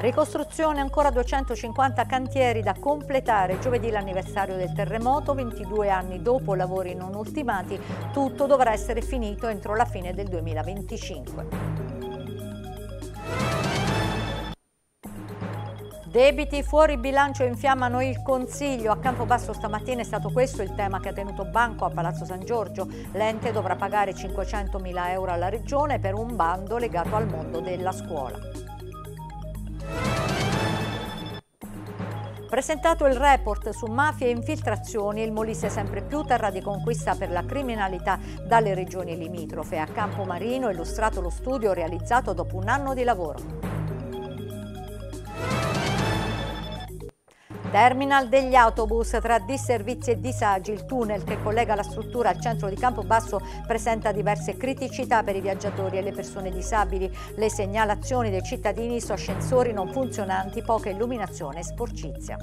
Ricostruzione ancora 250 cantieri da completare giovedì l'anniversario del terremoto, 22 anni dopo lavori non ultimati, tutto dovrà essere finito entro la fine del 2025. Debiti fuori bilancio infiammano il Consiglio. A Campobasso stamattina è stato questo il tema che ha tenuto banco a Palazzo San Giorgio. L'ente dovrà pagare 500.000 euro alla Regione per un bando legato al mondo della scuola. Presentato il report su mafie e infiltrazioni, il Molise è sempre più terra di conquista per la criminalità dalle regioni limitrofe. A Campomarino è illustrato lo studio realizzato dopo un anno di lavoro. Terminal degli autobus tra disservizi e disagi. Il tunnel che collega la struttura al centro di Campobasso presenta diverse criticità per i viaggiatori e le persone disabili. Le segnalazioni dei cittadini su ascensori non funzionanti, poca illuminazione e sporcizia.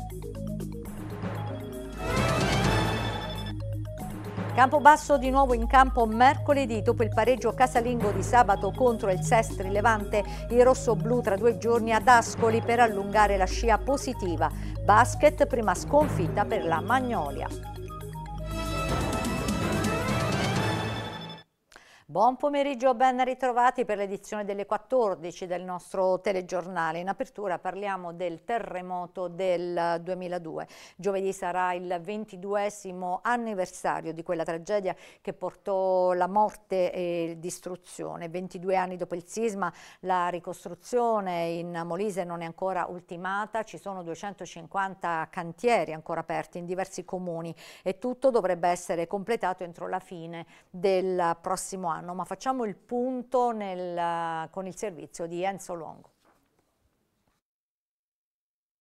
Campobasso di nuovo in campo mercoledì dopo il pareggio casalingo di sabato contro il Sestri Levante, il rosso-blu tra due giorni ad Ascoli per allungare la scia positiva. Basket prima sconfitta per la Magnolia. Buon pomeriggio, ben ritrovati per l'edizione delle 14 del nostro telegiornale. In apertura parliamo del terremoto del 2002. Giovedì sarà il 22 anniversario di quella tragedia che portò la morte e distruzione. 22 anni dopo il sisma la ricostruzione in Molise non è ancora ultimata, ci sono 250 cantieri ancora aperti in diversi comuni e tutto dovrebbe essere completato entro la fine del prossimo anno anno, ma facciamo il punto nel, eh, con il servizio di Enzo Longo.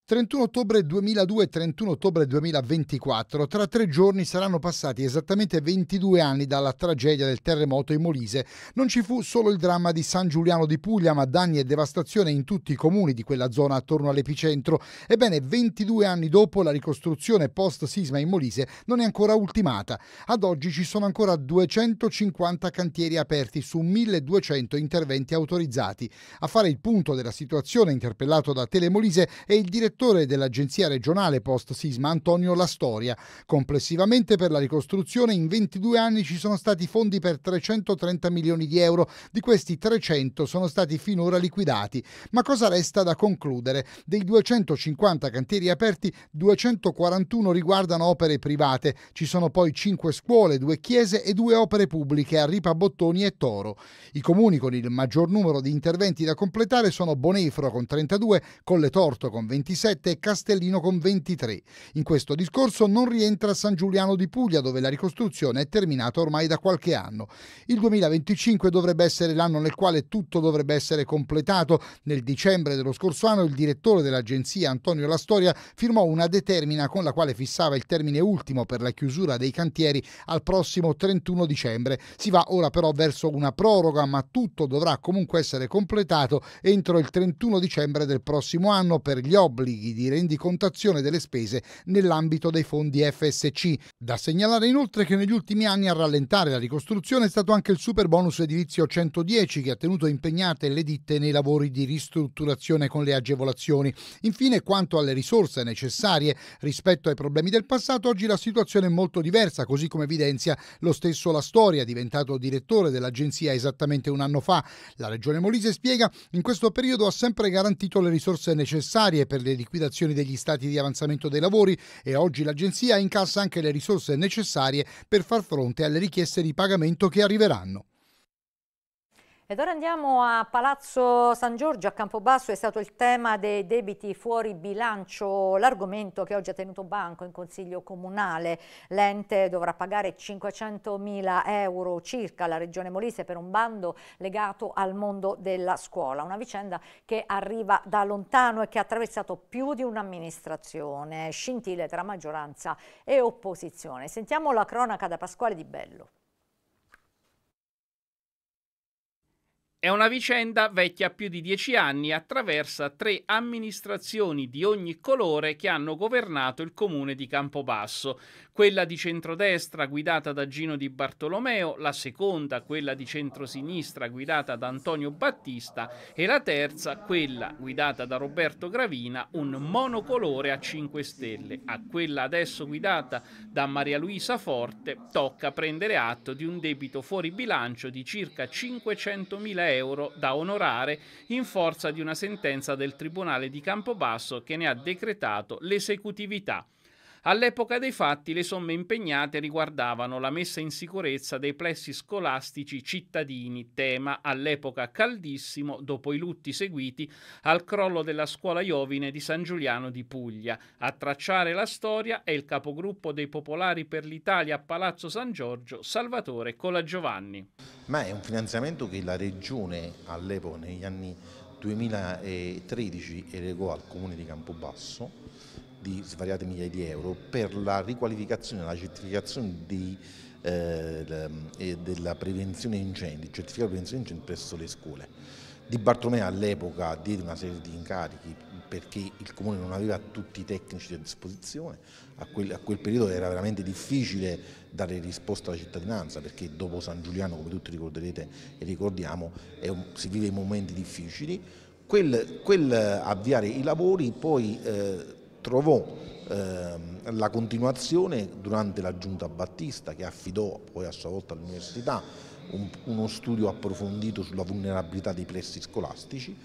31 ottobre 2002 e 31 ottobre 2024, tra tre giorni saranno passati esattamente 22 anni dalla tragedia del terremoto in Molise. Non ci fu solo il dramma di San Giuliano di Puglia, ma danni e devastazione in tutti i comuni di quella zona attorno all'epicentro. Ebbene, 22 anni dopo la ricostruzione post-sisma in Molise non è ancora ultimata. Ad oggi ci sono ancora 250 cantieri aperti su 1200 interventi autorizzati. A fare il punto della situazione interpellato da Telemolise è il direttore direttore dell'Agenzia regionale post sisma Antonio Lastoria. Complessivamente per la ricostruzione in 22 anni ci sono stati fondi per 330 milioni di euro, di questi 300 sono stati finora liquidati. Ma cosa resta da concludere? Dei 250 cantieri aperti, 241 riguardano opere private, ci sono poi 5 scuole, 2 chiese e 2 opere pubbliche a Ripa Bottoni e Toro. I comuni con il maggior numero di interventi da completare sono Bonefro con 32, Colle Torto con 26, 27 e Castellino con 23. In questo discorso non rientra San Giuliano di Puglia, dove la ricostruzione è terminata ormai da qualche anno. Il 2025 dovrebbe essere l'anno nel quale tutto dovrebbe essere completato. Nel dicembre dello scorso anno il direttore dell'agenzia Antonio Lastoria firmò una determina con la quale fissava il termine ultimo per la chiusura dei cantieri al prossimo 31 dicembre. Si va ora però verso una proroga, ma tutto dovrà comunque essere completato entro il 31 dicembre del prossimo anno per gli obblighi obblighi di rendicontazione delle spese nell'ambito dei fondi FSC. Da segnalare inoltre che negli ultimi anni a rallentare la ricostruzione è stato anche il super bonus edilizio 110 che ha tenuto impegnate le ditte nei lavori di ristrutturazione con le agevolazioni. Infine, quanto alle risorse necessarie rispetto ai problemi del passato, oggi la situazione è molto diversa, così come evidenzia lo stesso La Storia, diventato direttore dell'agenzia esattamente un anno fa. La Regione Molise spiega in questo periodo ha sempre garantito le risorse necessarie per le liquidazione degli stati di avanzamento dei lavori e oggi l'agenzia incassa anche le risorse necessarie per far fronte alle richieste di pagamento che arriveranno. Ed ora andiamo a Palazzo San Giorgio, a Campobasso, è stato il tema dei debiti fuori bilancio, l'argomento che oggi ha tenuto banco in consiglio comunale. L'ente dovrà pagare 500 mila euro circa alla regione Molise per un bando legato al mondo della scuola, una vicenda che arriva da lontano e che ha attraversato più di un'amministrazione, scintille tra maggioranza e opposizione. Sentiamo la cronaca da Pasquale Di Bello. È una vicenda vecchia più di dieci anni e attraversa tre amministrazioni di ogni colore che hanno governato il comune di Campobasso. Quella di centrodestra guidata da Gino Di Bartolomeo, la seconda quella di centrosinistra guidata da Antonio Battista e la terza quella guidata da Roberto Gravina, un monocolore a 5 stelle. A quella adesso guidata da Maria Luisa Forte tocca prendere atto di un debito fuori bilancio di circa 500.000 euro euro da onorare in forza di una sentenza del Tribunale di Campobasso che ne ha decretato l'esecutività. All'epoca dei fatti le somme impegnate riguardavano la messa in sicurezza dei plessi scolastici cittadini, tema all'epoca caldissimo dopo i lutti seguiti al crollo della scuola Iovine di San Giuliano di Puglia. A tracciare la storia è il capogruppo dei Popolari per l'Italia a Palazzo San Giorgio, Salvatore Colagiovanni. Ma è un finanziamento che la Regione all'epoca, negli anni 2013, erogò al Comune di Campobasso di svariate migliaia di euro per la riqualificazione, la certificazione di, eh, della prevenzione incendi, certificato prevenzione incendi presso le scuole. Di Bartolomea all'epoca diede una serie di incarichi perché il comune non aveva tutti i tecnici a disposizione, a quel, a quel periodo era veramente difficile dare risposta alla cittadinanza perché dopo San Giuliano, come tutti ricorderete e ricordiamo, è un, si vive in momenti difficili, quel, quel, avviare i lavori poi eh, trovò ehm, la continuazione durante la giunta Battista che affidò poi a sua volta all'università un, uno studio approfondito sulla vulnerabilità dei pressi scolastici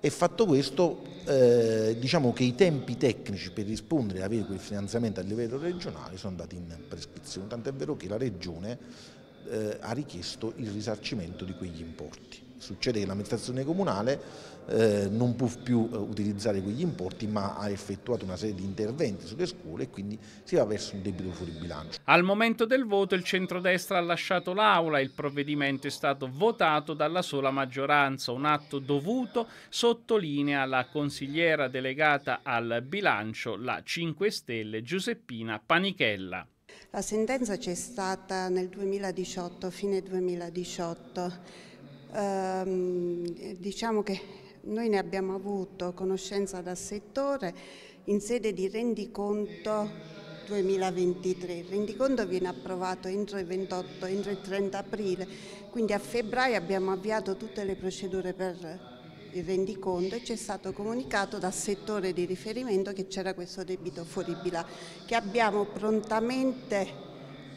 e fatto questo eh, diciamo che i tempi tecnici per rispondere e avere quel finanziamento a livello regionale sono andati in prescrizione, tant'è vero che la regione eh, ha richiesto il risarcimento di quegli importi succede che l'amministrazione comunale eh, non può più eh, utilizzare quegli importi ma ha effettuato una serie di interventi sulle scuole e quindi si va verso un debito fuori bilancio. Al momento del voto il centrodestra ha lasciato l'aula, il provvedimento è stato votato dalla sola maggioranza, un atto dovuto sottolinea la consigliera delegata al bilancio, la 5 Stelle Giuseppina Panichella. La sentenza c'è stata nel 2018, fine 2018 ehm, diciamo che noi ne abbiamo avuto conoscenza dal settore in sede di rendiconto 2023. Il rendiconto viene approvato entro il 28, entro il 30 aprile, quindi a febbraio abbiamo avviato tutte le procedure per il rendiconto e ci è stato comunicato dal settore di riferimento che c'era questo debito fuori bilancio che abbiamo prontamente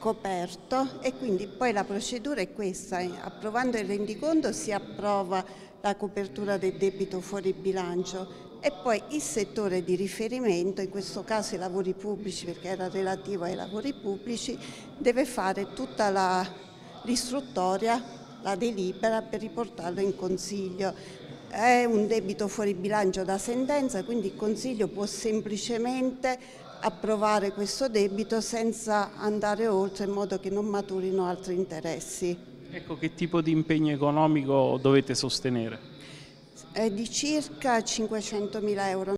coperto e quindi poi la procedura è questa, approvando il rendiconto si approva la copertura del debito fuori bilancio e poi il settore di riferimento, in questo caso i lavori pubblici perché era relativo ai lavori pubblici, deve fare tutta la l'istruttoria, la delibera per riportarlo in consiglio. È un debito fuori bilancio da sentenza, quindi il consiglio può semplicemente approvare questo debito senza andare oltre in modo che non maturino altri interessi. Ecco che tipo di impegno economico dovete sostenere? È di circa 500 mila euro.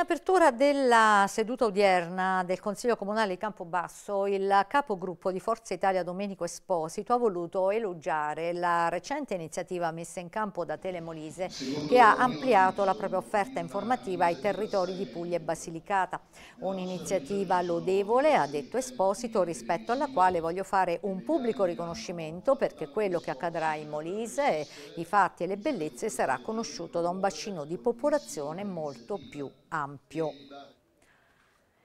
In apertura della seduta odierna del Consiglio Comunale di Campobasso, il capogruppo di Forza Italia Domenico Esposito ha voluto elogiare la recente iniziativa messa in campo da Telemolise che ha ampliato la propria offerta informativa ai territori di Puglia e Basilicata. Un'iniziativa lodevole, ha detto Esposito, rispetto alla quale voglio fare un pubblico riconoscimento perché quello che accadrà in Molise, i fatti e le bellezze, sarà conosciuto da un bacino di popolazione molto più ampio.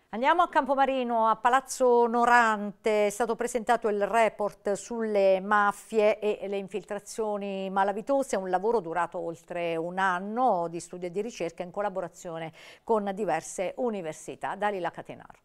Andiamo a Campomarino, a Palazzo Onorante, è stato presentato il report sulle mafie e le infiltrazioni malavitose, un lavoro durato oltre un anno di studio e di ricerca in collaborazione con diverse università. Dalila Catenaro.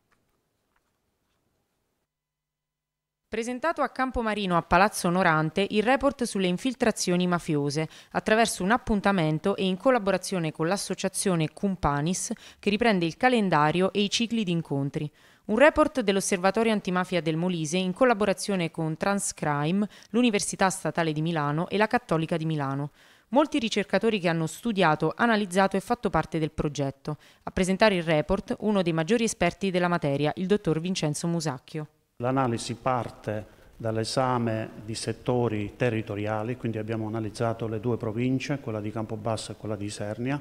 Presentato a Campomarino a Palazzo Onorante il report sulle infiltrazioni mafiose, attraverso un appuntamento e in collaborazione con l'associazione Cumpanis che riprende il calendario e i cicli di incontri. Un report dell'Osservatorio Antimafia del Molise in collaborazione con Transcrime, l'Università Statale di Milano e la Cattolica di Milano. Molti ricercatori che hanno studiato, analizzato e fatto parte del progetto. A presentare il report uno dei maggiori esperti della materia, il dottor Vincenzo Musacchio. L'analisi parte dall'esame di settori territoriali, quindi abbiamo analizzato le due province, quella di Campobasso e quella di Isernia,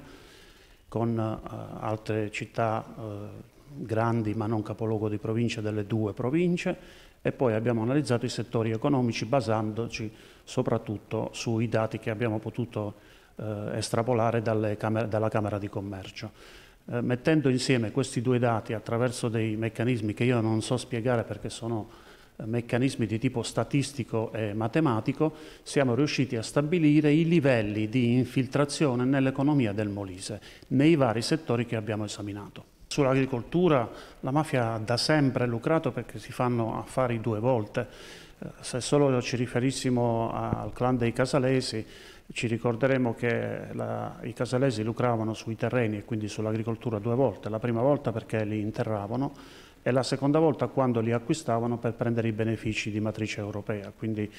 con eh, altre città eh, grandi ma non capoluogo di provincia delle due province e poi abbiamo analizzato i settori economici basandoci soprattutto sui dati che abbiamo potuto eh, estrapolare camere, dalla Camera di Commercio eh, mettendo insieme questi due dati attraverso dei meccanismi che io non so spiegare perché sono eh, meccanismi di tipo statistico e matematico, siamo riusciti a stabilire i livelli di infiltrazione nell'economia del Molise, nei vari settori che abbiamo esaminato. Sull'agricoltura la mafia ha da sempre lucrato perché si fanno affari due volte. Eh, se solo ci riferissimo al clan dei Casalesi, ci ricorderemo che la, i casalesi lucravano sui terreni e quindi sull'agricoltura due volte, la prima volta perché li interravano e la seconda volta quando li acquistavano per prendere i benefici di matrice europea. Quindi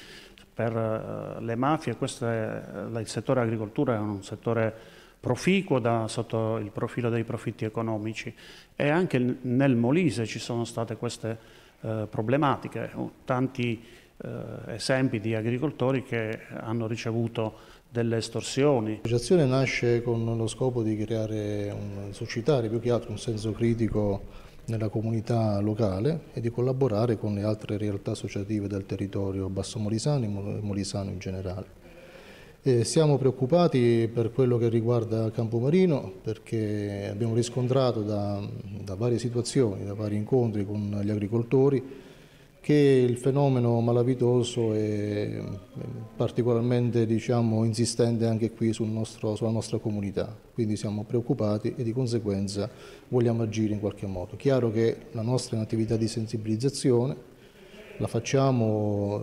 per eh, le mafie è, eh, il settore agricoltura è un settore proficuo da, sotto il profilo dei profitti economici e anche nel Molise ci sono state queste eh, problematiche, tanti eh, esempi di agricoltori che hanno ricevuto delle estorsioni. L'associazione nasce con lo scopo di creare, un, suscitare più che altro un senso critico nella comunità locale e di collaborare con le altre realtà associative del territorio Basso Molisano e molisano in generale. E siamo preoccupati per quello che riguarda Campomarino perché abbiamo riscontrato da, da varie situazioni, da vari incontri con gli agricoltori, che il fenomeno malavitoso è particolarmente diciamo, insistente anche qui sul nostro, sulla nostra comunità, quindi siamo preoccupati e di conseguenza vogliamo agire in qualche modo. Chiaro che la nostra è un'attività di sensibilizzazione, la facciamo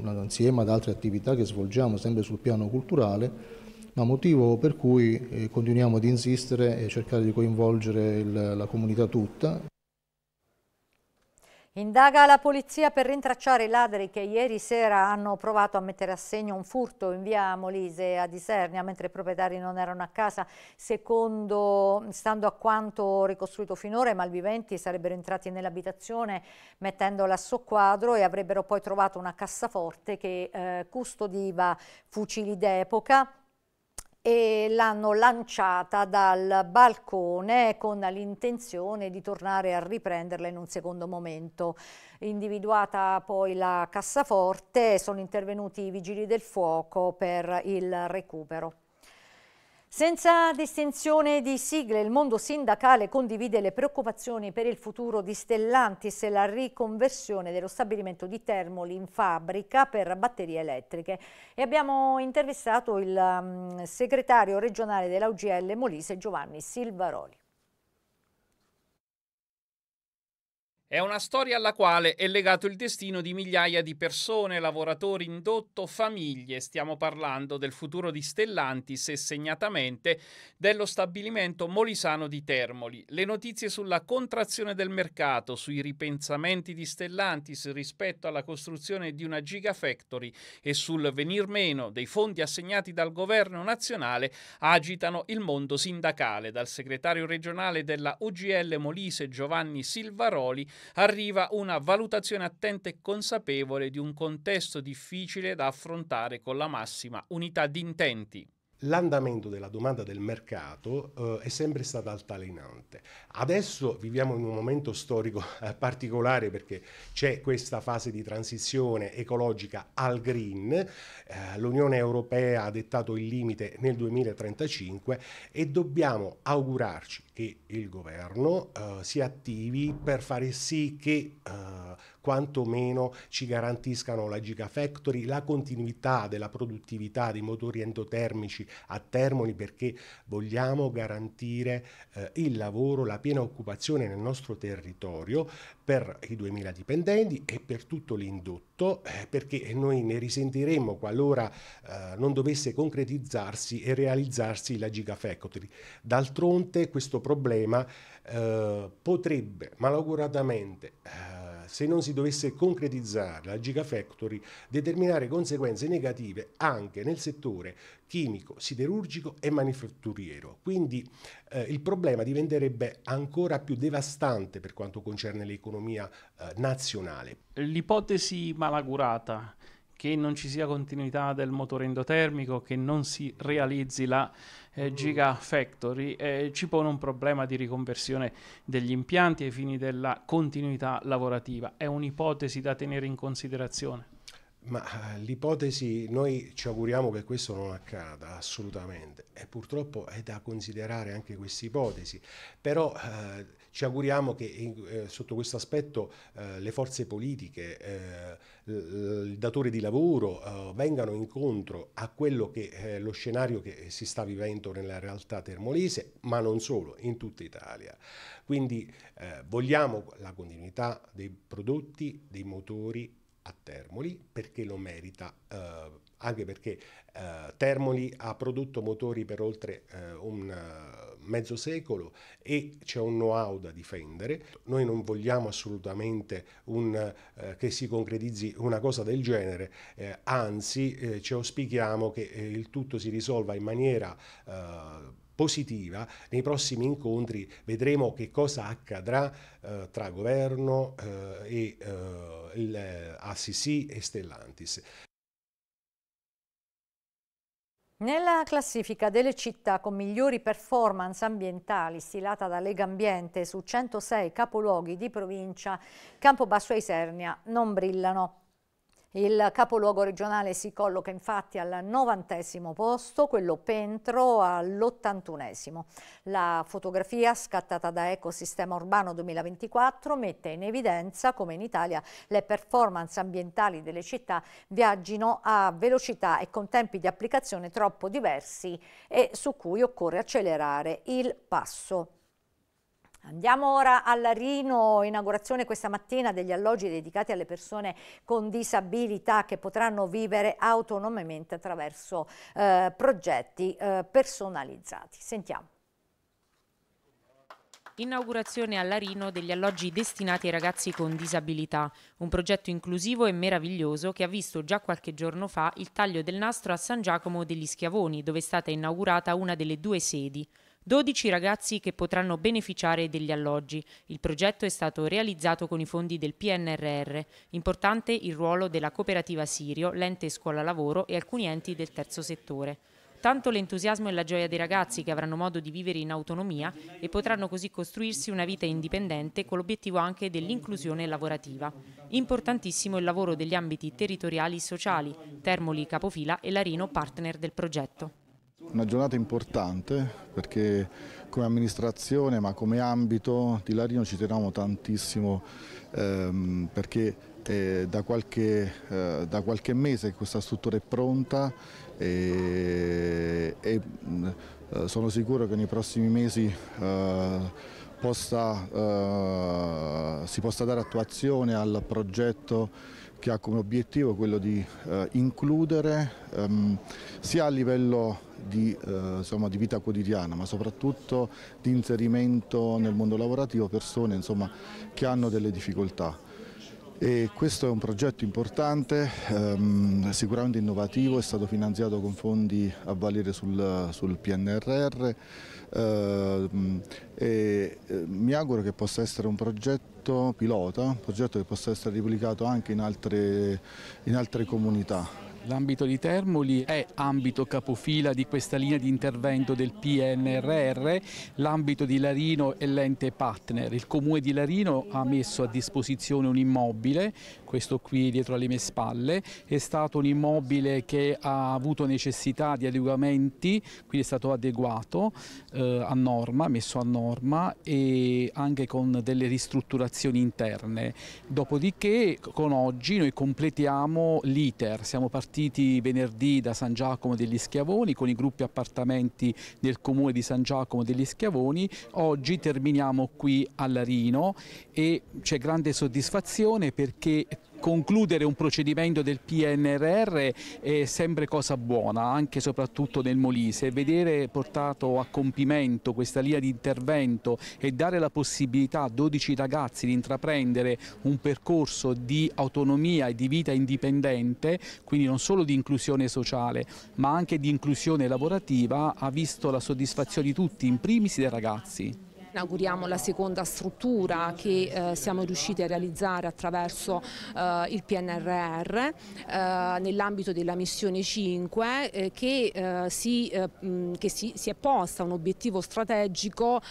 mm, insieme ad altre attività che svolgiamo sempre sul piano culturale, ma motivo per cui eh, continuiamo ad insistere e cercare di coinvolgere la comunità tutta, Indaga la polizia per rintracciare i ladri che ieri sera hanno provato a mettere a segno un furto in via Molise a Disernia mentre i proprietari non erano a casa. Secondo, stando a quanto ricostruito finora, i malviventi sarebbero entrati nell'abitazione mettendola a soqquadro e avrebbero poi trovato una cassaforte che eh, custodiva fucili d'epoca e l'hanno lanciata dal balcone con l'intenzione di tornare a riprenderla in un secondo momento. Individuata poi la cassaforte, sono intervenuti i vigili del fuoco per il recupero. Senza distinzione di sigle, il mondo sindacale condivide le preoccupazioni per il futuro di Stellantis e la riconversione dello stabilimento di Termoli in fabbrica per batterie elettriche. E abbiamo intervistato il um, segretario regionale dell'AUGL Molise Giovanni Silvaroli. È una storia alla quale è legato il destino di migliaia di persone, lavoratori indotto, famiglie. Stiamo parlando del futuro di Stellantis e segnatamente dello stabilimento molisano di Termoli. Le notizie sulla contrazione del mercato, sui ripensamenti di Stellantis rispetto alla costruzione di una gigafactory e sul venir meno dei fondi assegnati dal governo nazionale agitano il mondo sindacale. Dal segretario regionale della UGL Molise Giovanni Silvaroli arriva una valutazione attenta e consapevole di un contesto difficile da affrontare con la massima unità di intenti l'andamento della domanda del mercato eh, è sempre stato altalenante. Adesso viviamo in un momento storico eh, particolare perché c'è questa fase di transizione ecologica al green, eh, l'Unione Europea ha dettato il limite nel 2035 e dobbiamo augurarci che il governo eh, si attivi per fare sì che eh, quantomeno ci garantiscano la Gigafactory, la continuità della produttività dei motori endotermici a Termoli perché vogliamo garantire eh, il lavoro, la piena occupazione nel nostro territorio per i 2000 dipendenti e per tutto l'indotto eh, perché noi ne risentiremo qualora eh, non dovesse concretizzarsi e realizzarsi la Gigafactory. D'altronde questo problema eh, potrebbe malauguratamente eh, se non si dovesse concretizzare la Gigafactory, determinare conseguenze negative anche nel settore chimico, siderurgico e manifatturiero. Quindi eh, il problema diventerebbe ancora più devastante per quanto concerne l'economia eh, nazionale. L'ipotesi malaugurata che non ci sia continuità del motore endotermico, che non si realizzi la eh, mm. Factory, eh, ci pone un problema di riconversione degli impianti ai fini della continuità lavorativa. È un'ipotesi da tenere in considerazione? Ma eh, l'ipotesi, noi ci auguriamo che questo non accada assolutamente e purtroppo è da considerare anche questa ipotesi, però eh, ci auguriamo che eh, sotto questo aspetto eh, le forze politiche, eh, il datore di lavoro eh, vengano incontro a quello che è eh, lo scenario che si sta vivendo nella realtà termolese, ma non solo, in tutta Italia. Quindi eh, vogliamo la continuità dei prodotti, dei motori a Termoli perché lo merita anche perché eh, Termoli ha prodotto motori per oltre eh, un eh, mezzo secolo e c'è un know-how da difendere. Noi non vogliamo assolutamente un, eh, che si concretizzi una cosa del genere, eh, anzi ci auspichiamo che il tutto si risolva in maniera positiva, nei prossimi incontri vedremo che cosa accadrà eh, tra governo eh, e eh, ACC e Stellantis. Nella classifica delle città con migliori performance ambientali stilata da Lega Ambiente su 106 capoluoghi di provincia, Campobasso e Isernia non brillano. Il capoluogo regionale si colloca infatti al 90 posto, quello Pentro all'81. La fotografia scattata da Ecosistema Urbano 2024 mette in evidenza come in Italia le performance ambientali delle città viaggino a velocità e con tempi di applicazione troppo diversi e su cui occorre accelerare il passo. Andiamo ora alla Rino, inaugurazione questa mattina degli alloggi dedicati alle persone con disabilità che potranno vivere autonomamente attraverso eh, progetti eh, personalizzati. Sentiamo. Inaugurazione alla Rino degli alloggi destinati ai ragazzi con disabilità, un progetto inclusivo e meraviglioso che ha visto già qualche giorno fa il taglio del nastro a San Giacomo degli Schiavoni, dove è stata inaugurata una delle due sedi. 12 ragazzi che potranno beneficiare degli alloggi. Il progetto è stato realizzato con i fondi del PNRR. Importante il ruolo della cooperativa Sirio, l'ente scuola lavoro e alcuni enti del terzo settore. Tanto l'entusiasmo e la gioia dei ragazzi che avranno modo di vivere in autonomia e potranno così costruirsi una vita indipendente con l'obiettivo anche dell'inclusione lavorativa. Importantissimo il lavoro degli ambiti territoriali sociali, Termoli Capofila e Larino partner del progetto. Una giornata importante perché come amministrazione ma come ambito di Larino ci teniamo tantissimo ehm, perché eh, da, qualche, eh, da, qualche, mese questa struttura è pronta eh, e, mm, e mh, sono sicuro che nei prossimi mesi eh, Possa, eh, si possa dare attuazione al progetto che ha come obiettivo quello di eh, includere ehm, sia a livello di, eh, insomma, di vita quotidiana, ma soprattutto di inserimento nel mondo lavorativo persone insomma, che hanno delle difficoltà. E questo è un progetto importante, ehm, sicuramente innovativo, è stato finanziato con fondi a valere sul, sul PNRR ehm, e eh, mi auguro che possa essere un progetto pilota, un progetto che possa essere replicato anche in altre, in altre comunità. L'ambito di Termoli è ambito capofila di questa linea di intervento del PNRR, l'ambito di Larino è l'ente partner. Il comune di Larino ha messo a disposizione un immobile, questo qui dietro alle mie spalle, è stato un immobile che ha avuto necessità di adeguamenti, quindi è stato adeguato eh, a norma, messo a norma e anche con delle ristrutturazioni interne. Dopodiché con oggi noi completiamo l'iter, siamo partiti partiti venerdì da San Giacomo degli Schiavoni con i gruppi appartamenti del comune di San Giacomo degli Schiavoni. Oggi terminiamo qui a Larino e c'è grande soddisfazione perché concludere un procedimento del PNRR è sempre cosa buona, anche e soprattutto nel Molise. Vedere portato a compimento questa linea di intervento e dare la possibilità a 12 ragazzi di intraprendere un percorso di autonomia e di vita indipendente, quindi non solo di inclusione sociale ma anche di inclusione lavorativa, ha visto la soddisfazione di tutti, in primis dei ragazzi. Inauguriamo la seconda struttura che eh, siamo riusciti a realizzare attraverso eh, il PNRR eh, nell'ambito della missione 5 eh, che, eh, si, eh, mh, che si, si, è posta un obiettivo strategico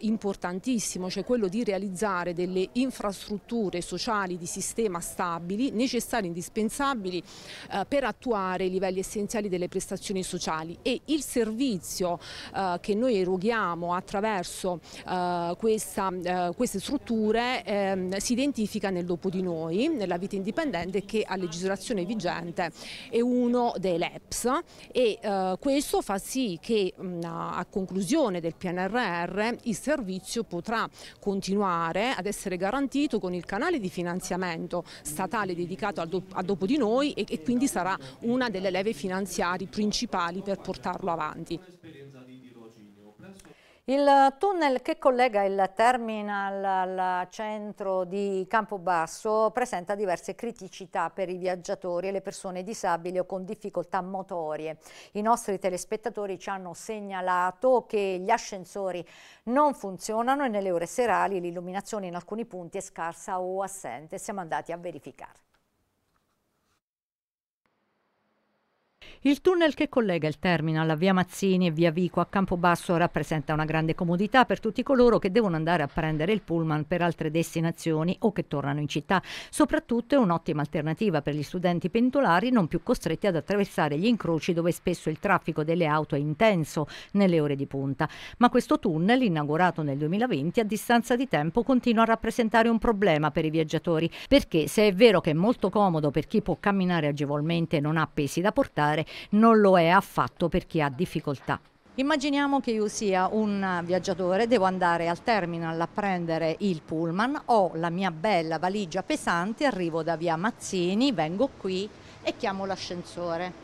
importantissimo, cioè quello di realizzare delle infrastrutture sociali di sistema stabili necessarie e indispensabili per attuare i livelli essenziali delle prestazioni sociali e il servizio che noi eroghiamo attraverso eh, questa, eh, queste strutture ehm, si identifica nel dopo di noi, nella vita indipendente che a legislazione vigente è uno dei LEPS e eh, questo fa sì che a conclusione del PNRR il servizio potrà continuare ad essere garantito con il canale di finanziamento statale dedicato al do, a dopo di noi e, e quindi sarà una delle leve finanziarie principali per portarlo avanti. Il eh, tunnel che collega il terminal al centro di Campobasso presenta diverse criticità per i viaggiatori e le persone disabili o con difficoltà motorie. I nostri telespettatori ci hanno segnalato che gli ascensori non funzionano e nelle ore serali l'illuminazione in alcuni punti è scarsa o assente. Siamo andati a verificare. Il tunnel che collega il terminal a via Mazzini e via Vico a Campobasso rappresenta una grande comodità per tutti coloro che devono andare a prendere il pullman per altre destinazioni o che tornano in città. Soprattutto è un'ottima alternativa per gli studenti pendolari non più costretti ad attraversare gli incroci dove spesso il traffico delle auto è intenso nelle ore di punta. Ma questo tunnel, inaugurato nel 2020, a distanza di tempo continua a rappresentare un problema per i viaggiatori perché se è vero che è molto comodo per chi può camminare agevolmente e non ha pesi da portare, non lo è affatto per chi ha difficoltà. Immaginiamo che io sia un viaggiatore, devo andare al terminal a prendere il pullman, ho la mia bella valigia pesante, arrivo da via Mazzini, vengo qui e chiamo l'ascensore.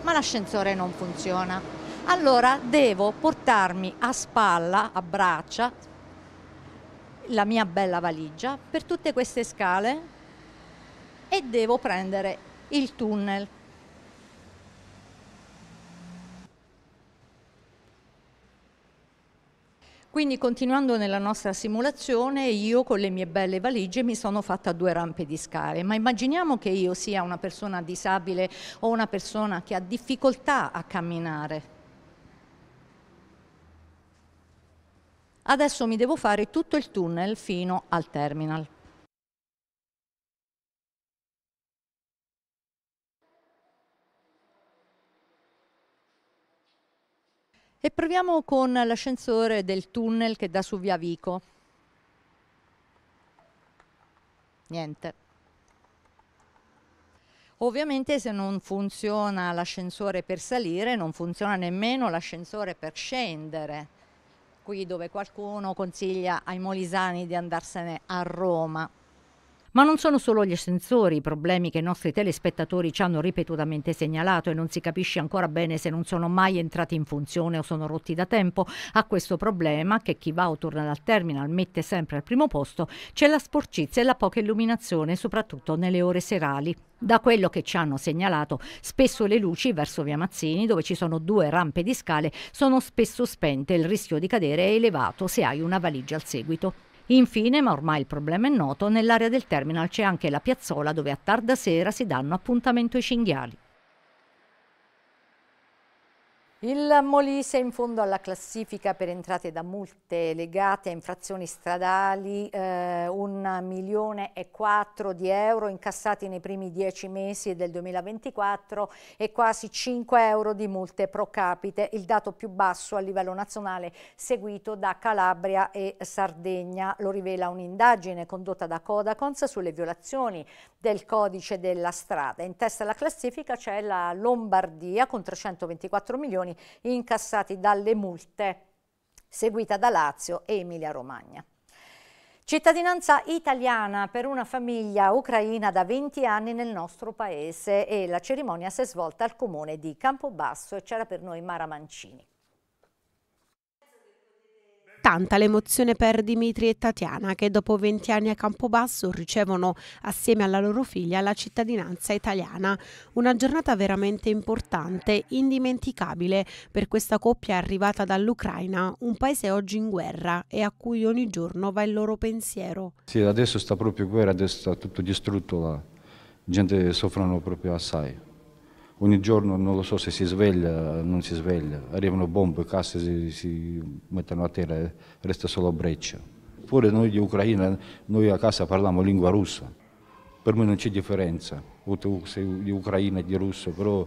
Ma l'ascensore non funziona. Allora devo portarmi a spalla, a braccia, la mia bella valigia per tutte queste scale e devo prendere il tunnel. Quindi continuando nella nostra simulazione, io con le mie belle valigie mi sono fatta due rampe di scale, ma immaginiamo che io sia una persona disabile o una persona che ha difficoltà a camminare. Adesso mi devo fare tutto il tunnel fino al terminal. E proviamo con l'ascensore del tunnel che dà su via Vico. Niente. Ovviamente se non funziona l'ascensore per salire, non funziona nemmeno l'ascensore per scendere. Qui dove qualcuno consiglia ai molisani di andarsene a Roma. Ma non sono solo gli ascensori i problemi che i nostri telespettatori ci hanno ripetutamente segnalato e non si capisce ancora bene se non sono mai entrati in funzione o sono rotti da tempo. A questo problema, che chi va o torna dal terminal mette sempre al primo posto, c'è la sporcizia e la poca illuminazione, soprattutto nelle ore serali. Da quello che ci hanno segnalato, spesso le luci verso via Mazzini, dove ci sono due rampe di scale, sono spesso spente, e il rischio di cadere è elevato se hai una valigia al seguito. Infine, ma ormai il problema è noto, nell'area del terminal c'è anche la piazzola dove a tarda sera si danno appuntamento ai cinghiali. Il Molise in fondo alla classifica per entrate da multe legate a infrazioni stradali, eh, 1 milione e 4 di euro incassati nei primi 10 mesi del 2024 e quasi 5 euro di multe pro capite, il dato più basso a livello nazionale seguito da Calabria e Sardegna. Lo rivela un'indagine condotta da Codacons sulle violazioni del codice della strada. In testa alla classifica c'è la Lombardia con 324 milioni milioni incassati dalle multe, seguita da Lazio e Emilia-Romagna. Cittadinanza italiana per una famiglia ucraina da 20 anni nel nostro paese e la cerimonia si è svolta al comune di Campobasso e c'era per noi Mara Mancini tanta l'emozione per Dimitri e Tatiana che dopo 20 anni a Campobasso ricevono assieme alla loro figlia la cittadinanza italiana. Una giornata veramente importante, indimenticabile per questa coppia arrivata dall'Ucraina, un paese oggi in guerra e a cui ogni giorno va il loro pensiero. Sì, adesso sta proprio guerra, adesso sta tutto distrutto, la gente soffrono proprio assai ogni giorno non lo so se si sveglia o non si sveglia, arrivano bombe, casse si, si mettono a terra, e eh, resta solo breccia. Pure noi di Ucraina, noi a casa parliamo lingua russa, per me non c'è differenza, o tu sei di Ucraina e di russo, però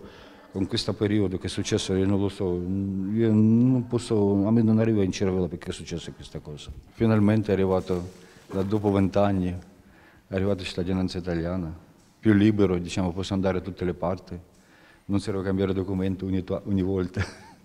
con questo periodo che è successo io non lo so, io non posso, a me non arriva in cervello perché è successa questa cosa. Finalmente è arrivato, dopo vent'anni, è arrivata la cittadinanza italiana, più libero, diciamo, posso andare da tutte le parti non serve cambiare documento ogni, ogni volta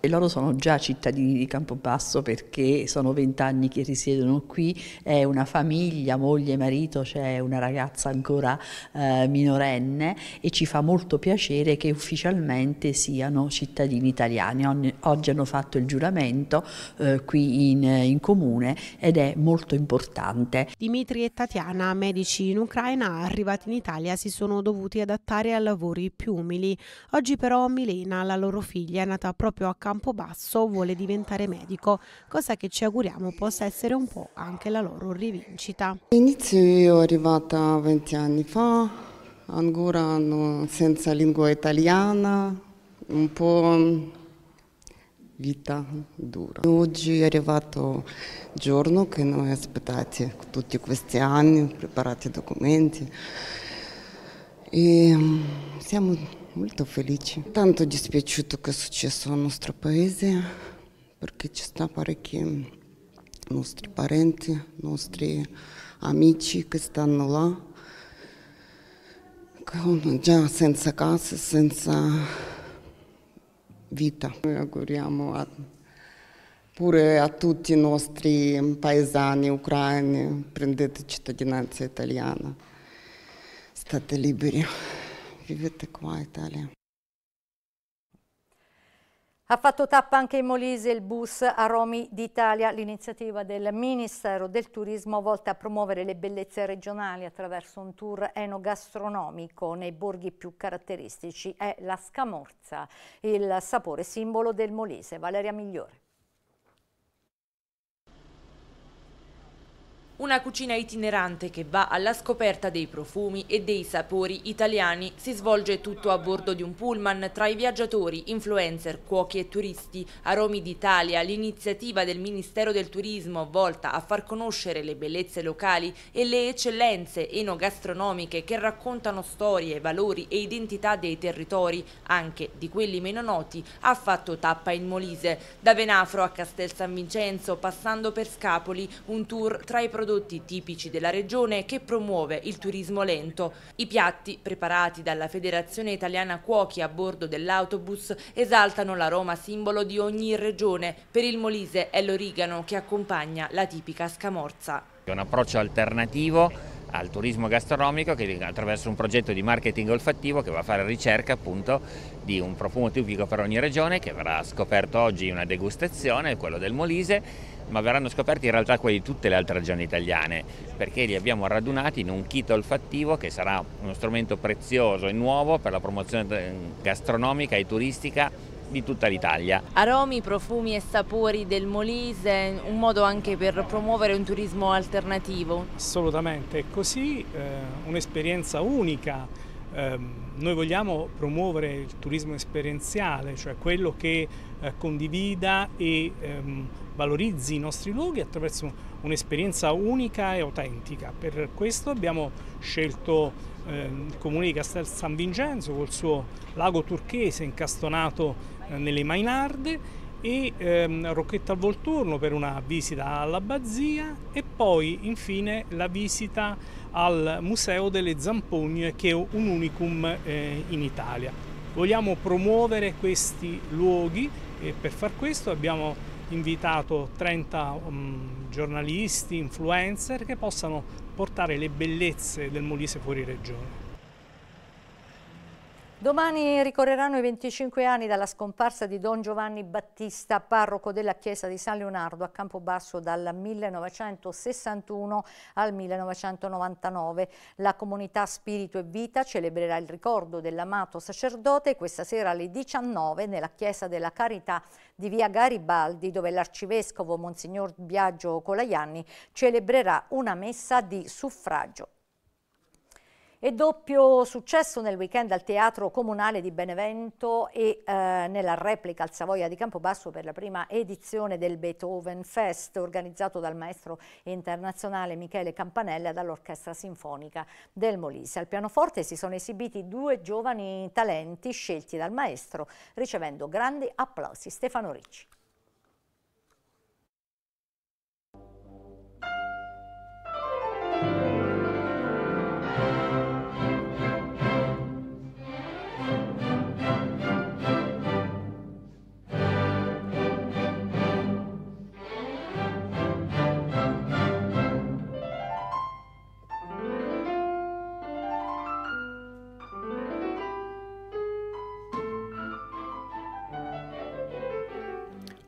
e loro sono già cittadini di Campobasso perché sono vent'anni che risiedono qui, è una famiglia, moglie, marito, c'è una ragazza ancora eh, minorenne e ci fa molto piacere che ufficialmente siano cittadini italiani. Ogni, oggi hanno fatto il giuramento eh, qui in, in comune ed è molto importante. Dimitri e Tatiana, medici in Ucraina, arrivati in Italia, si sono dovuti adattare a lavori più umili. Oggi però Milena, la loro figlia, è nata proprio a Campobasso Campobasso vuole diventare medico, cosa che ci auguriamo possa essere un po' anche la loro rivincita. All'inizio io arrivata 20 anni fa, ancora senza lingua italiana, un po' vita dura. Oggi è arrivato il giorno che noi aspettati tutti questi anni, preparati i documenti e mm, siamo molto felice. Tanto dispiaciuto che è successo al nostro paese perché ci sono parecchi mm, nostri parenti, nostri amici che stanno là, già senza casa, senza vita. Noi auguriamo a, pure a tutti i nostri paesani ucraini prendete cittadinanza italiana, state liberi vivete qua in Italia. Ha fatto tappa anche in Molise il bus Aromi d'Italia, l'iniziativa del Ministero del Turismo volta a promuovere le bellezze regionali attraverso un tour enogastronomico nei borghi più caratteristici. È la scamorza, il sapore simbolo del Molise. Valeria Migliore. Una cucina itinerante che va alla scoperta dei profumi e dei sapori italiani. Si svolge tutto a bordo di un pullman tra i viaggiatori, influencer, cuochi e turisti. Aromi d'Italia, l'iniziativa del Ministero del Turismo volta a far conoscere le bellezze locali e le eccellenze enogastronomiche che raccontano storie, valori e identità dei territori, anche di quelli meno noti, ha fatto tappa in Molise. Da Venafro a Castel San Vincenzo, passando per Scapoli, un tour tra i produttori prodotti tipici della regione che promuove il turismo lento. I piatti, preparati dalla Federazione Italiana Cuochi a bordo dell'autobus, esaltano l'aroma simbolo di ogni regione. Per il Molise è l'origano che accompagna la tipica scamorza. È un approccio alternativo al turismo gastronomico che attraverso un progetto di marketing olfattivo che va a fare ricerca appunto di un profumo tipico per ogni regione che verrà scoperto oggi in una degustazione, quello del Molise ma verranno scoperti in realtà quelli di tutte le altre regioni italiane, perché li abbiamo radunati in un kit olfattivo che sarà uno strumento prezioso e nuovo per la promozione eh, gastronomica e turistica di tutta l'Italia. Aromi, profumi e sapori del Molise, un modo anche per promuovere un turismo alternativo. Assolutamente, è così, eh, un'esperienza unica Ehm, noi vogliamo promuovere il turismo esperienziale, cioè quello che eh, condivida e ehm, valorizzi i nostri luoghi attraverso un'esperienza unica e autentica. Per questo abbiamo scelto ehm, il comune di Castel San Vincenzo col suo lago turchese incastonato eh, nelle Mainarde e ehm, Rocchetta al Volturno per una visita all'abbazia e poi infine la visita al Museo delle Zampogne che è un unicum eh, in Italia. Vogliamo promuovere questi luoghi e per far questo abbiamo invitato 30 um, mm, giornalisti, influencer che possano portare le bellezze del Molise fuori regione. Domani ricorreranno i 25 anni dalla scomparsa di Don Giovanni Battista, parroco della chiesa di San Leonardo a Campobasso dal 1961 al 1999. La comunità Spirito e Vita celebrerà il ricordo dell'amato sacerdote questa sera alle 19 nella chiesa della Carità di via Garibaldi dove l'arcivescovo Monsignor Biagio Colaianni celebrerà una messa di suffragio. E doppio successo nel weekend al Teatro Comunale di Benevento e eh, nella replica al Savoia di Campobasso per la prima edizione del Beethoven Fest organizzato dal maestro internazionale Michele Campanella e dall'Orchestra Sinfonica del Molise. Al pianoforte si sono esibiti due giovani talenti scelti dal maestro ricevendo grandi applausi. Stefano Ricci.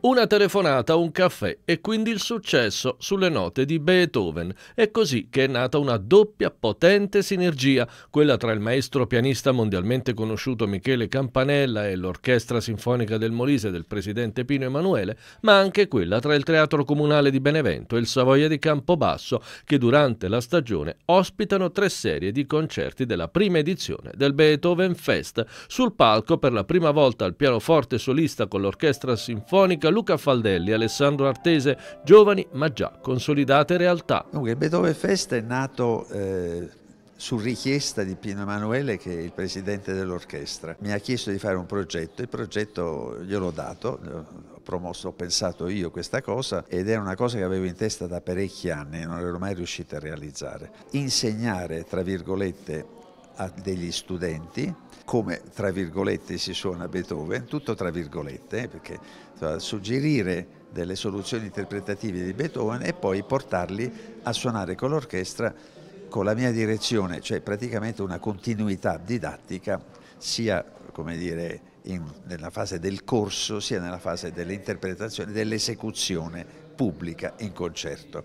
Una telefonata, un caffè e quindi il successo sulle note di Beethoven. È così che è nata una doppia potente sinergia, quella tra il maestro pianista mondialmente conosciuto Michele Campanella e l'Orchestra Sinfonica del Molise del presidente Pino Emanuele, ma anche quella tra il Teatro Comunale di Benevento e il Savoia di Campobasso, che durante la stagione ospitano tre serie di concerti della prima edizione del Beethoven Fest. Sul palco per la prima volta al pianoforte solista con l'Orchestra Sinfonica Francesca, Luca Faldelli, Alessandro Artese, giovani ma già consolidate realtà. Dunque, Beethoven Fest è nato eh, su richiesta di Pino Emanuele che è il presidente dell'orchestra. Mi ha chiesto di fare un progetto, il progetto gliel'ho dato, eh, ho promosso, ho pensato io questa cosa ed era una cosa che avevo in testa da parecchi anni e non ero mai riuscito a realizzare. Insegnare, tra virgolette, a degli studenti come tra virgolette si suona Beethoven, tutto tra virgolette, eh, perché cioè suggerire delle soluzioni interpretative di Beethoven e poi portarli a suonare con l'orchestra con la mia direzione, cioè praticamente una continuità didattica sia dire, in, nella fase del corso sia nella fase dell'interpretazione, dell'esecuzione pubblica in concerto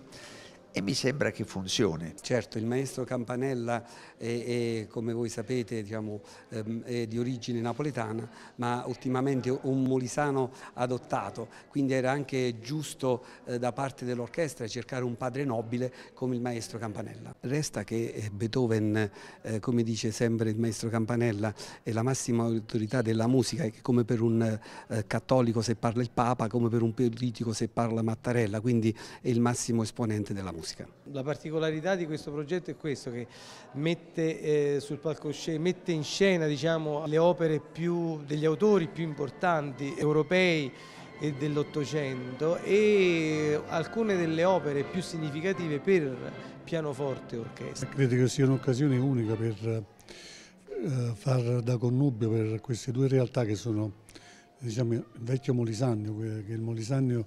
e mi sembra che funzioni. Certo, il maestro Campanella è, è come voi sapete diciamo, ehm, è di origine napoletana, ma ultimamente un molisano adottato, quindi era anche giusto eh, da parte dell'orchestra cercare un padre nobile come il maestro Campanella. Resta che eh, Beethoven, eh, come dice sempre il maestro Campanella, è la massima autorità della musica e come per un cattolico se parla il Papa, come per un politico se parla Mattarella, quindi è il massimo esponente della musica musica. La particolarità di questo progetto è questo, che mette, eh, mette in scena diciamo, le opere più, degli autori più importanti europei e dell'Ottocento e alcune delle opere più significative per pianoforte e orchestra. Credo che sia un'occasione unica per eh, far da connubio per queste due realtà che sono diciamo, il vecchio Molisagno, che è il Molisagno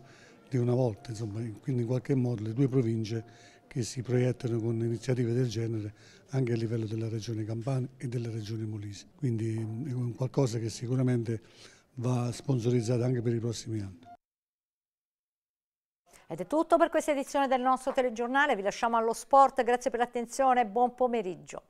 di una volta, insomma, quindi in qualche modo le due province che si proiettano con iniziative del genere anche a livello della regione Campania e della regione Molise. Quindi è un qualcosa che sicuramente va sponsorizzato anche per i prossimi anni. Ed è tutto per questa edizione del nostro telegiornale, vi lasciamo allo sport, grazie per l'attenzione e buon pomeriggio.